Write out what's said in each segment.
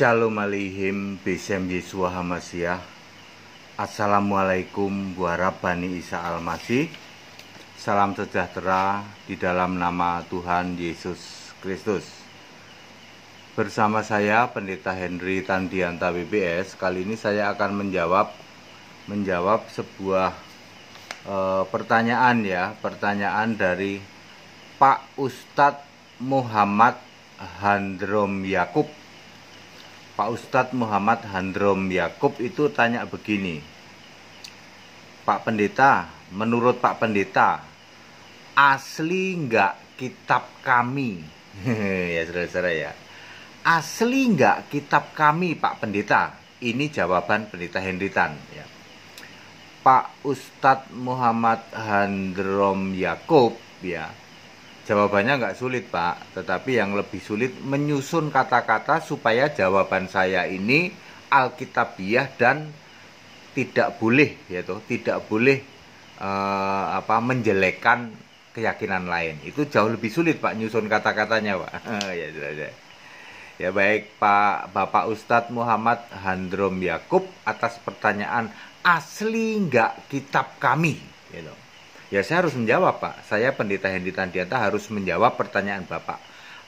Shalom Alihim Bishem Yesua Hamasyah Assalamualaikum warabani Isa Almasih Salam sejahtera di dalam nama Tuhan Yesus Kristus Bersama saya Pendeta Henry Tandianta BBS Kali ini saya akan menjawab Menjawab sebuah e, pertanyaan ya Pertanyaan dari Pak Ustadz Muhammad Handrom Yakub Pak Ustadz Muhammad Handrom Yakub itu tanya begini Pak Pendeta, menurut Pak Pendeta asli nggak kitab kami ya saudara-saudara ya asli nggak kitab kami Pak Pendeta ini jawaban Pendeta Hendritan ya. Pak Ustadz Muhammad Handrom Yakub ya Jawabannya nggak sulit Pak, tetapi yang lebih sulit menyusun kata-kata supaya jawaban saya ini alkitabiah dan tidak boleh yaitu tidak boleh eh, apa menjelekan keyakinan lain. Itu jauh lebih sulit Pak nyusun kata-katanya Pak. Oh, ya, ya, ya. ya baik Pak Bapak Ustadz Muhammad Handrom Yakub atas pertanyaan asli nggak kitab kami. Gitu. Ya saya harus menjawab Pak, saya pendeta Hendi Tandianta harus menjawab pertanyaan Bapak.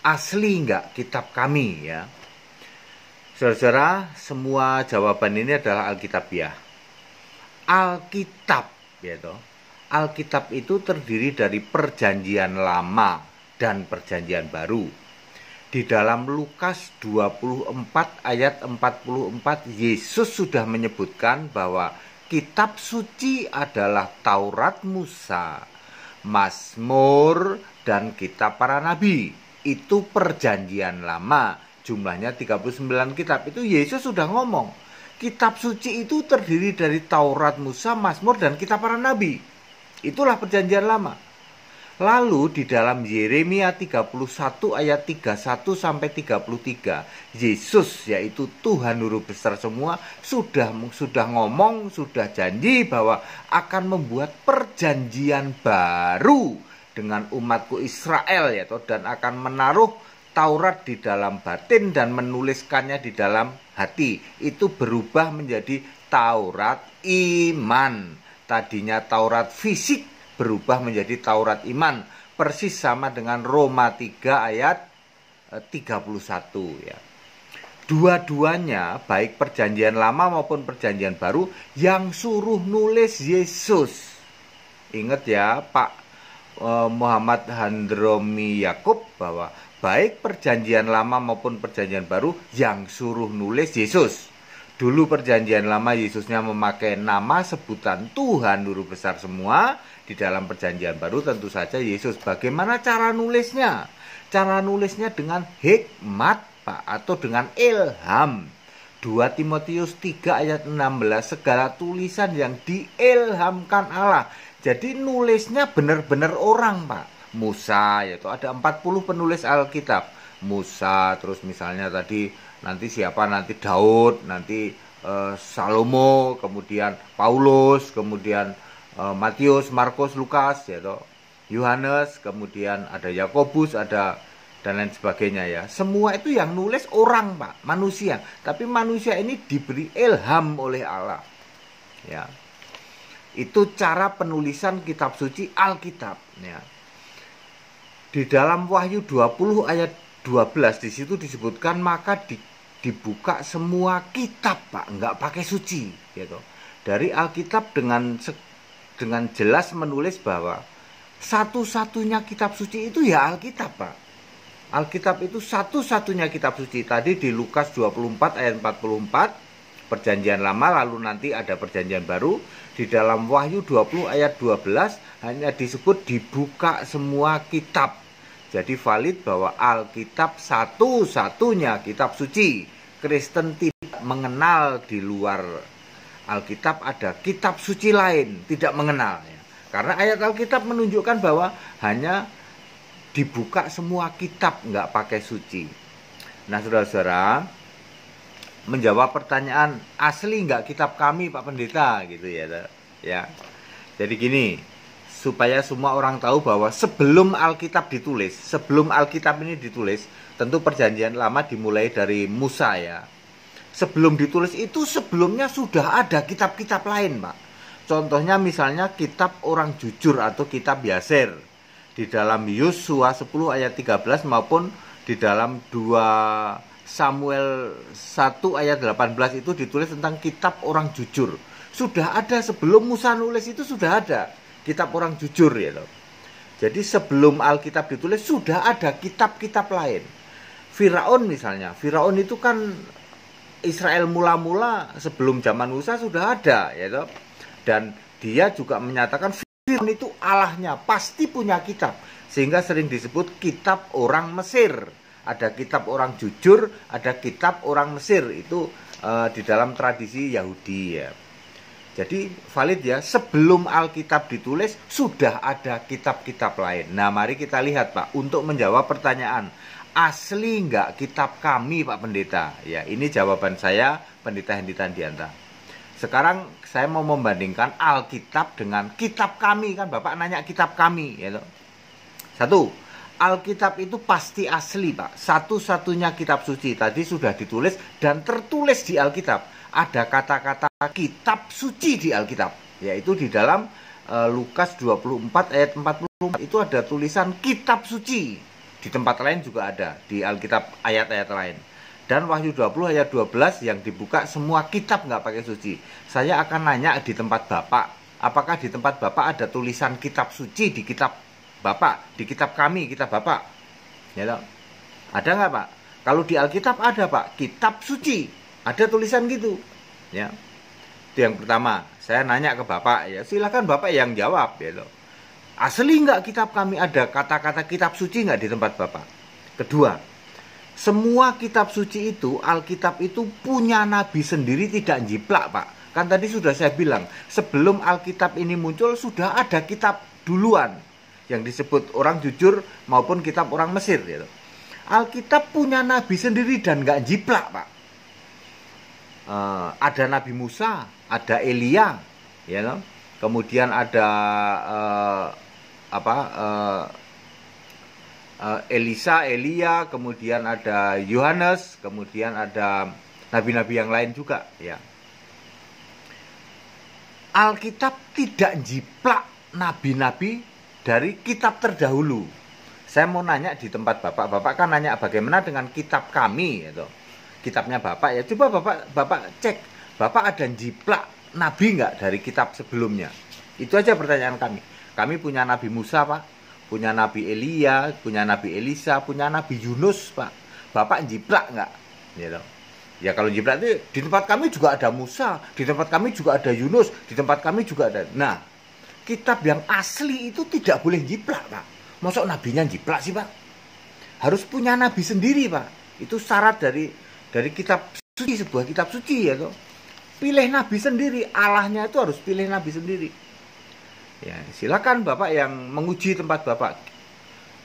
Asli enggak kitab kami ya? Saudara, semua jawaban ini adalah Alkitab ya Alkitab, ya toh. Alkitab itu terdiri dari perjanjian lama dan perjanjian baru. Di dalam Lukas 24 ayat 44 Yesus sudah menyebutkan bahwa Kitab suci adalah Taurat Musa, Mazmur, dan kitab para nabi. Itu perjanjian lama, jumlahnya 39 kitab. Itu Yesus sudah ngomong. Kitab suci itu terdiri dari Taurat Musa, Mazmur, dan kitab para nabi. Itulah perjanjian lama. Lalu di dalam Yeremia 31 ayat 31 sampai 33, Yesus yaitu Tuhan Nuru besar semua sudah sudah ngomong, sudah janji bahwa akan membuat perjanjian baru dengan umatku Israel ya dan akan menaruh Taurat di dalam batin dan menuliskannya di dalam hati. Itu berubah menjadi Taurat iman. Tadinya Taurat fisik berubah menjadi Taurat iman persis sama dengan Roma 3 ayat 31 eh, ya. Dua-duanya baik perjanjian lama maupun perjanjian baru yang suruh nulis Yesus. Ingat ya Pak eh, Muhammad Handromi Yakub bahwa baik perjanjian lama maupun perjanjian baru yang suruh nulis Yesus. Dulu perjanjian lama Yesusnya memakai nama sebutan Tuhan dulu Besar semua. Di dalam perjanjian baru tentu saja Yesus. Bagaimana cara nulisnya? Cara nulisnya dengan hikmat Pak atau dengan ilham. 2 Timotius 3 ayat 16 segala tulisan yang diilhamkan Allah. Jadi nulisnya benar-benar orang, Pak. Musa yaitu ada 40 penulis Alkitab. Musa terus misalnya tadi nanti siapa nanti Daud nanti eh, Salomo kemudian Paulus kemudian eh, Matius Markus Lukas ya toh Yohanes kemudian ada Yakobus ada dan lain sebagainya ya semua itu yang nulis orang pak manusia tapi manusia ini diberi ilham oleh Allah ya itu cara penulisan kitab suci Alkitab ya. Di dalam Wahyu 20 ayat 12 di situ disebutkan maka di dibuka semua kitab pak nggak pakai suci gitu dari Alkitab dengan dengan jelas menulis bahwa satu-satunya kitab suci itu ya Alkitab pak Alkitab itu satu-satunya kitab suci tadi di Lukas 24 ayat 44 perjanjian lama lalu nanti ada perjanjian baru di dalam Wahyu 20 ayat 12 hanya disebut dibuka semua kitab jadi valid bahwa Alkitab satu-satunya kitab suci. Kristen tidak mengenal di luar Alkitab ada kitab suci lain, tidak mengenal. Karena ayat Alkitab menunjukkan bahwa hanya dibuka semua kitab, nggak pakai suci. Nah, saudara-saudara, menjawab pertanyaan asli nggak kitab kami, Pak Pendeta, gitu ya, ya. Jadi gini, supaya semua orang tahu bahwa sebelum Alkitab ditulis, sebelum Alkitab ini ditulis, tentu perjanjian lama dimulai dari Musa ya. Sebelum ditulis itu sebelumnya sudah ada kitab-kitab lain, Pak. Contohnya misalnya kitab orang jujur atau kitab Yaser di dalam Yosua 10 ayat 13 maupun di dalam 2 Samuel 1 ayat 18 itu ditulis tentang kitab orang jujur. Sudah ada sebelum Musa nulis itu sudah ada kitab orang jujur ya loh. Jadi sebelum Alkitab ditulis sudah ada kitab-kitab lain. Firaun misalnya, Firaun itu kan Israel mula-mula sebelum zaman Musa sudah ada ya loh. Dan dia juga menyatakan Firaun itu Allahnya, pasti punya kitab. Sehingga sering disebut kitab orang Mesir. Ada kitab orang jujur, ada kitab orang Mesir itu uh, di dalam tradisi Yahudi ya. Jadi valid ya, sebelum Alkitab ditulis sudah ada kitab-kitab lain. Nah mari kita lihat Pak, untuk menjawab pertanyaan asli enggak kitab kami Pak Pendeta? Ya ini jawaban saya Pendeta Hendi Tandianta. Sekarang saya mau membandingkan Alkitab dengan kitab kami kan Bapak nanya kitab kami ya gitu. Satu, Alkitab itu pasti asli Pak. Satu-satunya kitab suci tadi sudah ditulis dan tertulis di Alkitab ada kata-kata kitab suci di Alkitab, yaitu di dalam e, Lukas 24 ayat 44 itu ada tulisan kitab suci. Di tempat lain juga ada di Alkitab ayat-ayat lain. Dan Wahyu 20 ayat 12 yang dibuka semua kitab nggak pakai suci. Saya akan nanya di tempat Bapak, apakah di tempat Bapak ada tulisan kitab suci di kitab Bapak, di kitab kami, kitab Bapak? Ya, ada nggak Pak? Kalau di Alkitab ada Pak, kitab suci ada tulisan gitu, ya. Itu yang pertama. Saya nanya ke bapak ya, silahkan bapak yang jawab ya lo. Asli nggak kitab kami ada kata-kata kitab suci nggak di tempat bapak? Kedua, semua kitab suci itu Alkitab itu punya nabi sendiri tidak jiplak pak. Kan tadi sudah saya bilang sebelum Alkitab ini muncul sudah ada kitab duluan yang disebut orang jujur maupun kitab orang Mesir ya gitu. lo. Alkitab punya nabi sendiri dan nggak jiplak pak uh, ada Nabi Musa, ada Elia, ya you kan? know? kemudian ada uh, apa uh, uh, Elisa, Elia, kemudian ada Yohanes, kemudian ada nabi-nabi yang lain juga, ya. Alkitab tidak jiplak nabi-nabi dari kitab terdahulu. Saya mau nanya di tempat bapak, bapak kan nanya bagaimana dengan kitab kami, gitu kitabnya Bapak ya coba Bapak Bapak cek Bapak ada jiplak nabi nggak dari kitab sebelumnya itu aja pertanyaan kami kami punya Nabi Musa Pak punya Nabi Elia punya Nabi Elisa punya Nabi Yunus Pak Bapak jiplak nggak ya know? ya kalau jiplak itu di tempat kami juga ada Musa di tempat kami juga ada Yunus di tempat kami juga ada nah kitab yang asli itu tidak boleh jiplak Pak Masuk nabinya jiplak sih Pak harus punya nabi sendiri Pak itu syarat dari dari kitab suci sebuah kitab suci ya tuh pilih nabi sendiri Allahnya itu harus pilih nabi sendiri ya silakan bapak yang menguji tempat bapak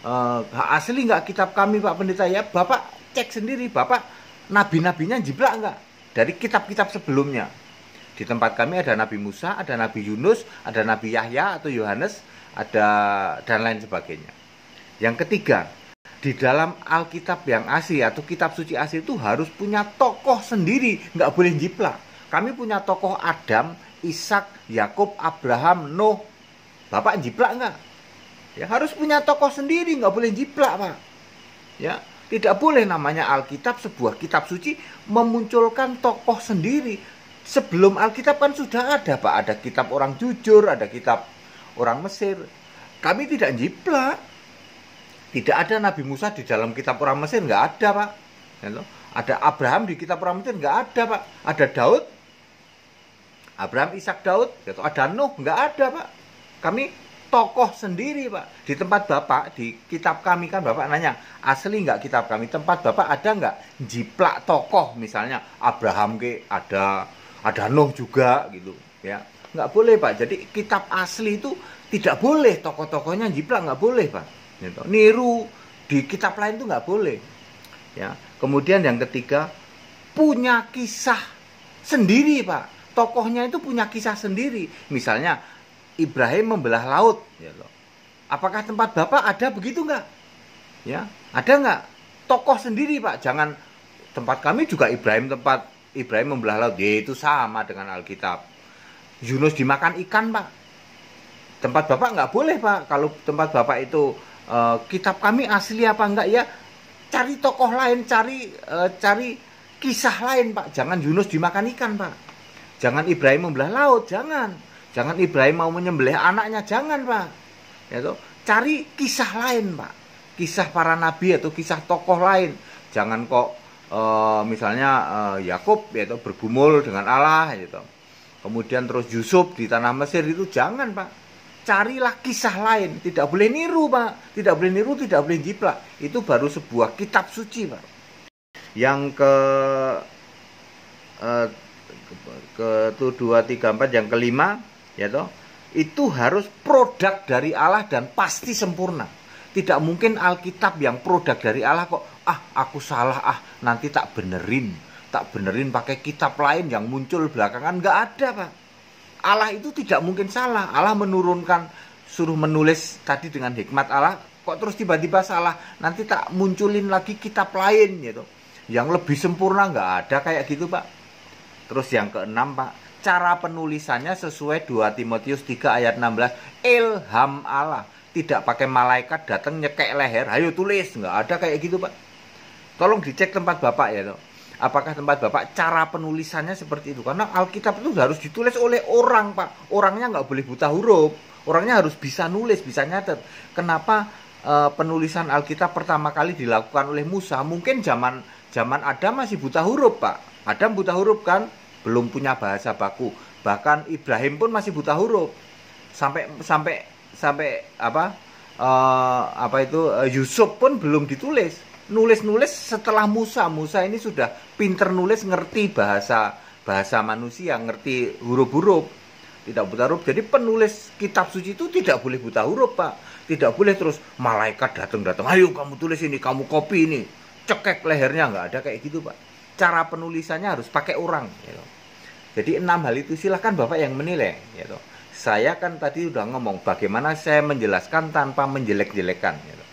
uh, asli nggak kitab kami pak pendeta ya bapak cek sendiri bapak nabi nabinya jiblak nggak dari kitab-kitab sebelumnya di tempat kami ada Nabi Musa, ada Nabi Yunus, ada Nabi Yahya atau Yohanes, ada dan lain sebagainya. Yang ketiga, di dalam Alkitab yang asli atau kitab suci asli itu harus punya tokoh sendiri, nggak boleh jiplak. Kami punya tokoh Adam, Ishak, Yakub, Abraham, Nuh. Bapak jiplak nggak? Ya harus punya tokoh sendiri, nggak boleh jiplak pak. Ya tidak boleh namanya Alkitab sebuah kitab suci memunculkan tokoh sendiri. Sebelum Alkitab kan sudah ada pak, ada kitab orang jujur, ada kitab orang Mesir. Kami tidak jiplak tidak ada Nabi Musa di dalam kitab orang Mesir, nggak ada pak. Ada Abraham di kitab orang Mesir, nggak ada pak. Ada Daud, Abraham, Ishak, Daud, gitu. ada Nuh, nggak ada pak. Kami tokoh sendiri pak. Di tempat bapak, di kitab kami kan bapak nanya, asli nggak kitab kami? Tempat bapak ada nggak jiplak tokoh misalnya Abraham ke ada, ada Nuh juga gitu ya. Nggak boleh pak. Jadi kitab asli itu tidak boleh tokoh-tokohnya jiplak nggak boleh pak gitu. niru di kitab lain itu nggak boleh ya kemudian yang ketiga punya kisah sendiri pak tokohnya itu punya kisah sendiri misalnya Ibrahim membelah laut gitu. apakah tempat bapak ada begitu nggak ya ada nggak tokoh sendiri pak jangan tempat kami juga Ibrahim tempat Ibrahim membelah laut ya itu sama dengan Alkitab Yunus dimakan ikan pak tempat bapak nggak boleh pak kalau tempat bapak itu Eh, kitab kami asli apa enggak ya cari tokoh lain cari uh, cari kisah lain pak jangan Yunus dimakan ikan pak jangan Ibrahim membelah laut jangan jangan Ibrahim mau menyembelih anaknya jangan pak ya tuh cari kisah lain pak kisah para nabi atau kisah tokoh lain jangan kok uh, misalnya uh, Yakub yaitu bergumul dengan Allah gitu kemudian terus Yusuf di tanah Mesir itu jangan pak carilah kisah lain. Tidak boleh niru, Pak. Tidak boleh niru, tidak boleh jiplak. Itu baru sebuah kitab suci, Pak. Yang ke eh, ke dua tiga empat yang kelima ya toh itu harus produk dari Allah dan pasti sempurna tidak mungkin Alkitab yang produk dari Allah kok ah aku salah ah nanti tak benerin tak benerin pakai kitab lain yang muncul belakangan nggak ada pak Allah itu tidak mungkin salah. Allah menurunkan suruh menulis tadi dengan hikmat Allah kok terus tiba-tiba salah nanti tak munculin lagi kitab lain gitu yang lebih sempurna nggak ada kayak gitu pak terus yang keenam pak cara penulisannya sesuai 2 Timotius 3 ayat 16 ilham Allah tidak pakai malaikat datang nyekek leher ayo tulis nggak ada kayak gitu pak tolong dicek tempat bapak ya tuh apakah tempat Bapak cara penulisannya seperti itu? Karena Alkitab itu harus ditulis oleh orang, Pak. Orangnya nggak boleh buta huruf. Orangnya harus bisa nulis, bisa nyatet. Kenapa e, penulisan Alkitab pertama kali dilakukan oleh Musa? Mungkin zaman zaman Adam masih buta huruf, Pak. Adam buta huruf kan, belum punya bahasa baku. Bahkan Ibrahim pun masih buta huruf. Sampai sampai sampai apa? E, apa itu e, Yusuf pun belum ditulis nulis-nulis setelah Musa. Musa ini sudah pinter nulis, ngerti bahasa bahasa manusia, ngerti huruf-huruf, tidak buta huruf. Jadi penulis kitab suci itu tidak boleh buta huruf, Pak. Tidak boleh terus malaikat datang-datang, "Ayo kamu tulis ini, kamu copy ini." Cekek lehernya nggak ada kayak gitu, Pak. Cara penulisannya harus pakai orang, gitu. Jadi enam hal itu silahkan Bapak yang menilai, gitu. Saya kan tadi udah ngomong bagaimana saya menjelaskan tanpa menjelek-jelekan, gitu.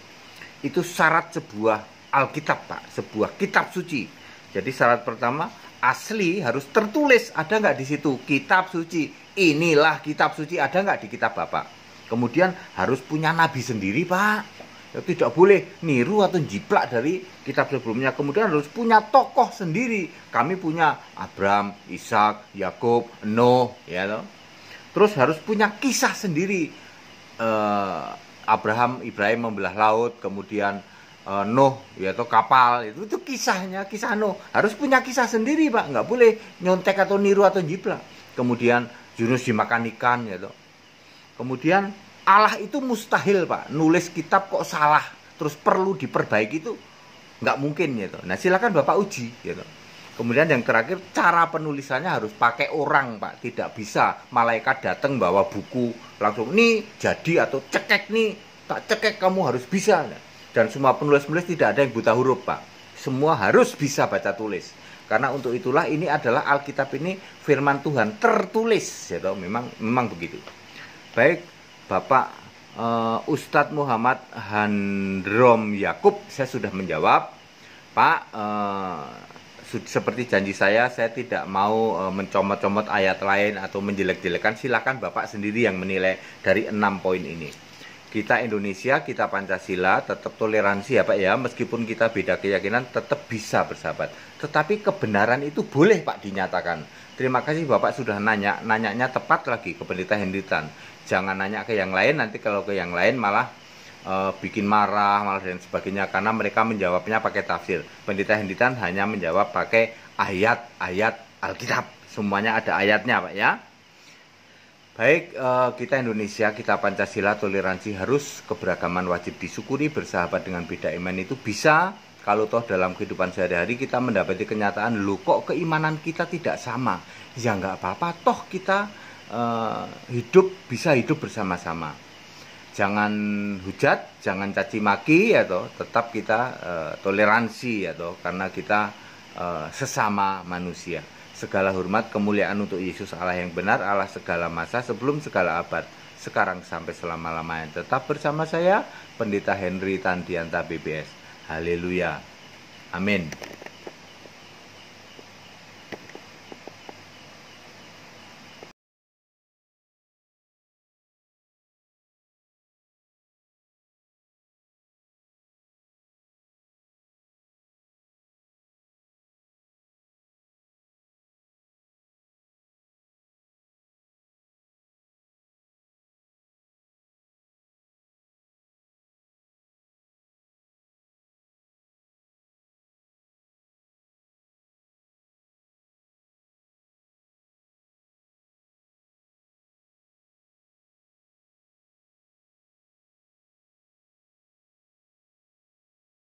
Itu syarat sebuah Alkitab Pak, sebuah kitab suci. Jadi syarat pertama asli harus tertulis ada nggak di situ kitab suci inilah kitab suci ada nggak di kitab bapak kemudian harus punya nabi sendiri pak ya, tidak boleh niru atau jiplak dari kitab sebelumnya kemudian harus punya tokoh sendiri kami punya Abraham Ishak Yakub Noh ya loh. terus harus punya kisah sendiri Uh, Abraham Ibrahim membelah laut kemudian uh, Nuh yaitu kapal itu itu kisahnya kisah Nuh harus punya kisah sendiri pak nggak boleh nyontek atau niru atau jiplak kemudian Yunus dimakan ikan gitu kemudian Allah itu mustahil pak nulis kitab kok salah terus perlu diperbaiki itu nggak mungkin gitu nah silakan bapak uji gitu Kemudian yang terakhir cara penulisannya harus pakai orang pak, tidak bisa malaikat datang bawa buku langsung nih jadi atau cekek nih tak cekek kamu harus bisa. Nah dan semua penulis-penulis tidak ada yang buta huruf Pak semua harus bisa baca tulis karena untuk itulah ini adalah Alkitab ini firman Tuhan tertulis ya toh memang memang begitu baik Bapak uh, Ustadz Muhammad Handrom Yakub saya sudah menjawab Pak uh, seperti janji saya saya tidak mau uh, mencomot-comot ayat lain atau menjelek-jelekan silakan Bapak sendiri yang menilai dari enam poin ini kita Indonesia, kita Pancasila, tetap toleransi ya Pak ya, meskipun kita beda keyakinan tetap bisa bersahabat. Tetapi kebenaran itu boleh Pak dinyatakan. Terima kasih Bapak sudah nanya, nanyanya tepat lagi ke pendeta Henditan. Jangan nanya ke yang lain, nanti kalau ke yang lain malah e, bikin marah, malah dan sebagainya karena mereka menjawabnya pakai tafsir. Pendeta Henditan hanya menjawab pakai ayat-ayat Alkitab. Semuanya ada ayatnya Pak ya. Baik, eh, kita Indonesia, kita Pancasila, toleransi harus keberagaman wajib disyukuri, bersahabat dengan beda iman itu bisa kalau toh dalam kehidupan sehari-hari kita mendapati kenyataan lu kok keimanan kita tidak sama. Ya nggak apa-apa, toh kita uh, hidup bisa hidup bersama-sama. Jangan hujat, jangan caci maki ya toh, tetap kita uh, toleransi ya toh karena kita uh, sesama manusia segala hormat kemuliaan untuk Yesus Allah yang benar, Allah segala masa sebelum segala abad, sekarang sampai selama-lamanya. Tetap bersama saya, Pendeta Henry Tandianta BBS. Haleluya. Amin.